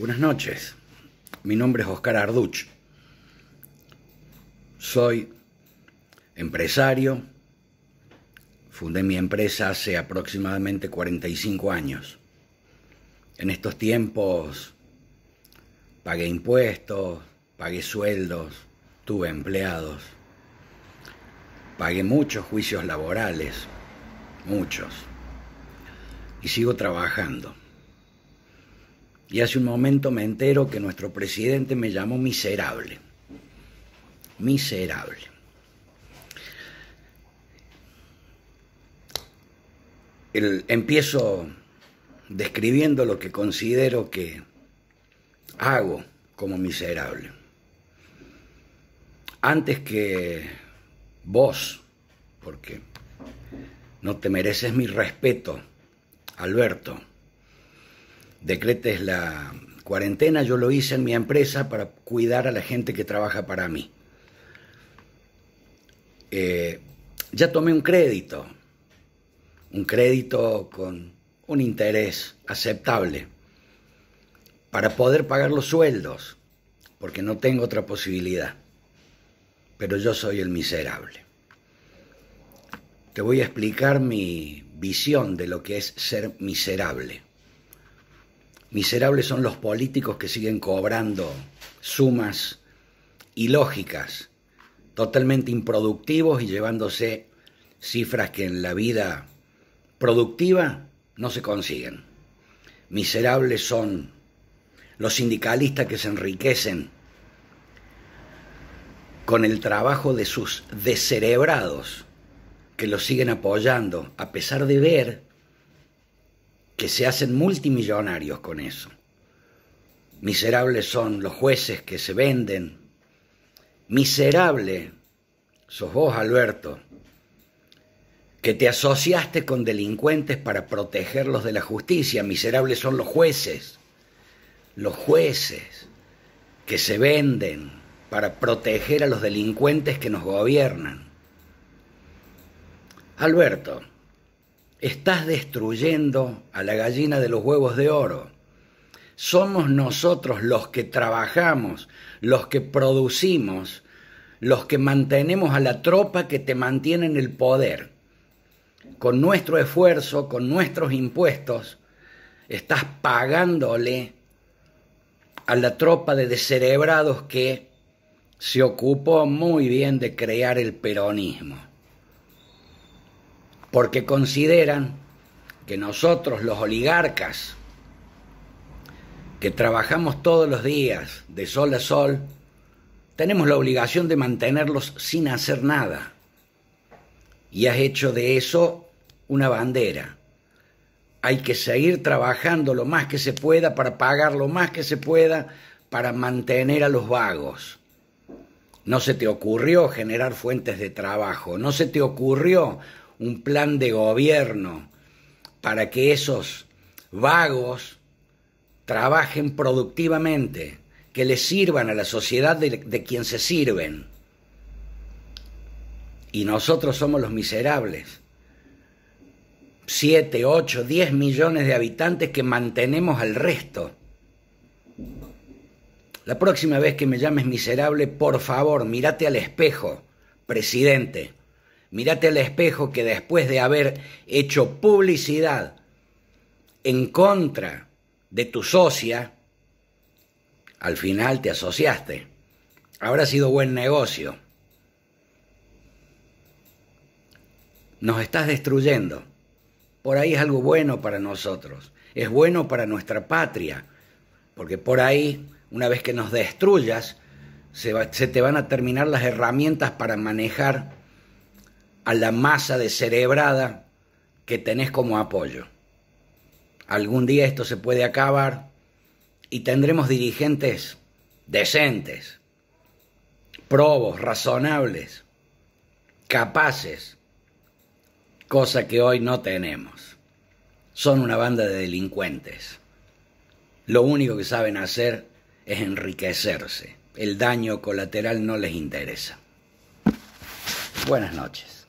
Buenas noches, mi nombre es Oscar Arduch. Soy empresario, fundé mi empresa hace aproximadamente 45 años. En estos tiempos pagué impuestos, pagué sueldos, tuve empleados, pagué muchos juicios laborales, muchos, y sigo trabajando y hace un momento me entero que nuestro presidente me llamó miserable. Miserable. empiezo describiendo lo que considero que hago como miserable. Antes que vos, porque no te mereces mi respeto, Alberto, decretes la cuarentena, yo lo hice en mi empresa para cuidar a la gente que trabaja para mí. Eh, ya tomé un crédito, un crédito con un interés aceptable para poder pagar los sueldos, porque no tengo otra posibilidad. Pero yo soy el miserable. Te voy a explicar mi visión de lo que es ser miserable. Miserables son los políticos que siguen cobrando sumas ilógicas, totalmente improductivos y llevándose cifras que en la vida productiva no se consiguen. Miserables son los sindicalistas que se enriquecen con el trabajo de sus descerebrados que los siguen apoyando, a pesar de ver que se hacen multimillonarios con eso. Miserables son los jueces que se venden. Miserable sos vos, Alberto, que te asociaste con delincuentes para protegerlos de la justicia. Miserables son los jueces, los jueces que se venden para proteger a los delincuentes que nos gobiernan. Alberto, Estás destruyendo a la gallina de los huevos de oro. Somos nosotros los que trabajamos, los que producimos, los que mantenemos a la tropa que te mantiene en el poder. Con nuestro esfuerzo, con nuestros impuestos, estás pagándole a la tropa de descerebrados que se ocupó muy bien de crear el peronismo porque consideran que nosotros los oligarcas, que trabajamos todos los días de sol a sol, tenemos la obligación de mantenerlos sin hacer nada. Y has hecho de eso una bandera. Hay que seguir trabajando lo más que se pueda para pagar lo más que se pueda para mantener a los vagos. No se te ocurrió generar fuentes de trabajo, no se te ocurrió un plan de gobierno para que esos vagos trabajen productivamente, que les sirvan a la sociedad de, quien se sirven. Y nosotros somos los miserables. Siete, ocho, diez millones de habitantes que mantenemos al resto. La próxima vez que me llames miserable, por favor, mírate al espejo, presidente. Mírate al espejo que después de haber hecho publicidad en contra de tu socia, al final te asociaste. Habrá sido buen negocio. Nos estás destruyendo. Por ahí es algo bueno para nosotros. Es bueno para nuestra patria. Porque por ahí, una vez que nos destruyas, se, se te van a terminar las herramientas para manejar a la masa de cerebrada que tenés como apoyo. Algún día esto se puede acabar y tendremos dirigentes decentes, probos, razonables, capaces, cosa que hoy no tenemos. Son una banda de delincuentes. Lo único que saben hacer es enriquecerse. El daño colateral no les interesa. Buenas noches.